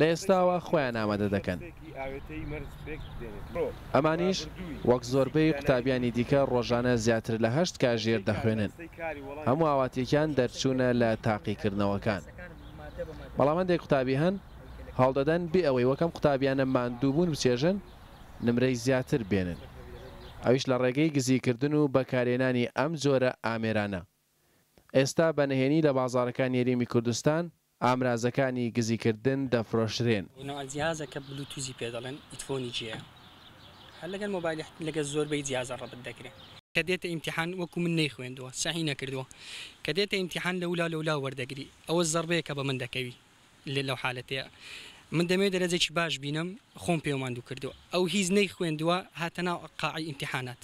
لە ئێستاوە خۆیان ئامادە دەکەن. ئەمانیش وەک زۆربەی قوتابیانی دیکە ڕۆژانە زیاتر لە هەشت کاژێر دەخوێنن هەموو ئاواتێکیان دەرچوونە لە تاقیکردنەوەکان بەڵامەندێک قوتابی هەن هەڵدەدەن بێ ئەوەی وەکەم قوتابیانە مادووبوون بچێژن نمرەی زیاتر بێنن ئەویش لە ڕێگەی گزیکردن و بەکارێنانی ئەم جۆرە ئامێرانە ئێستا بەنهێنی لە بازارەکان یێریمی کوردستان ئامرازەکانی گزیکردن دەفرۆشرێن زیازەکە بلوتوزی پێدەڵێن ئیتفۆنی جیە هەر لەگەن مۆبایل لەگە زۆربەی زیازە ڕەبت دەکرێت کە دێتە ئیمتحان وەکو من نەی خوێندووە ساحی نەکردووە کە دێتە ئیمتحان لەولا لەولا وەردەگری ئەوە زەربەیە کە بە من دەکەوی لێ لەو حالەتەیە من دەمێت دەرەجێکی باش بینم خۆم پێوەماندوو کردو ئەو هیچ نەی خوێندووە هاتەناو قاعی ئیمتحانات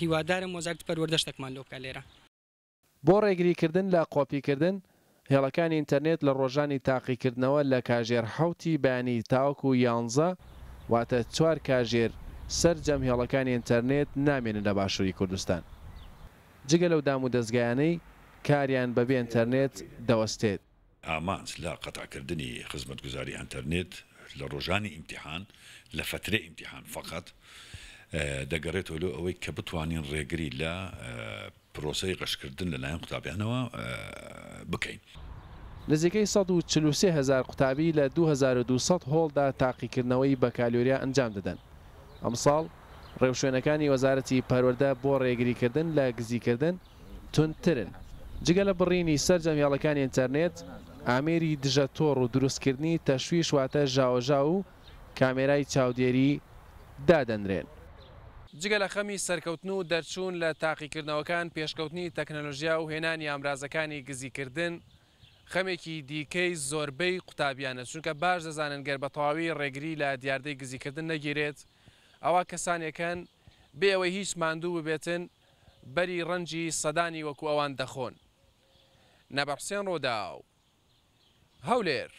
هیوادارم وەزارت پەروەردەشتێکمان لۆکە لێرە بۆ ڕێگریکردن لە قۆپیکردن هێڵەکانی ئینتەرنێت لە ڕۆژانی تاقیکردنەوە لە کاژێر حوتی بانی تاوکو و یانزە واتە چوار کاژێر سەررجەم هێڵەکانی ئینتەرنێت نامێنن لە باشووری کوردستان. جگە لەو دام و دەستگایانەی کاریان بەبێ ئینتەرنێت دەوەستێت. ئامانس لە قەتاکردنی خزمەت گوزاری ئەتەرنێت لە ڕۆژانی ئیمتحان لە فترێ ئیمتحان فقط دەگەڕێتەوە لە ئەوەی کە بتوانین ڕێگری لە پرۆسی قەشکردن لەلایەن قوتابیانەوە بکەین. نزیکەی 1940هزار قوتابی لە 2200 هۆڵدا تاقیکردنەوەی بە کالۆریا ئەنجام دەدەن. ئەمساڵ ڕێوشوێنەکانی وەزارەتی پەروەەردە بۆ ڕێگریکردن لە گزیکردن تونترن. جگە لە بڕینی سەررجەمیاڵەکانی ئینتەرنێت، ئامێری دژە تۆڕ و دروستکردنی تەشویش واتە ژاوەژا و کامێرای چاودێری دادەنرێن. جگە لە خەمی سەرکەوتن و دەرچوون لە تاقیکردنەوەکان پێشکەوتنی تەکنەلۆژیا و هێنانی ئامرازەکانی گزیکردن خەمێکی دیکەی زۆربەی قوتابیانە چونکە باش دەزانن گەر بەتەواوی ڕێگری لە دیاردەی گزیکردن نەگیرێت ئەوە کەسانێکەن بێەوەی هیچ ماندوو ببێتن بەری ڕەنجی سەدانی وەکو ئەوان دەخۆن نەبەحسێن ڕۆدا و هەولێر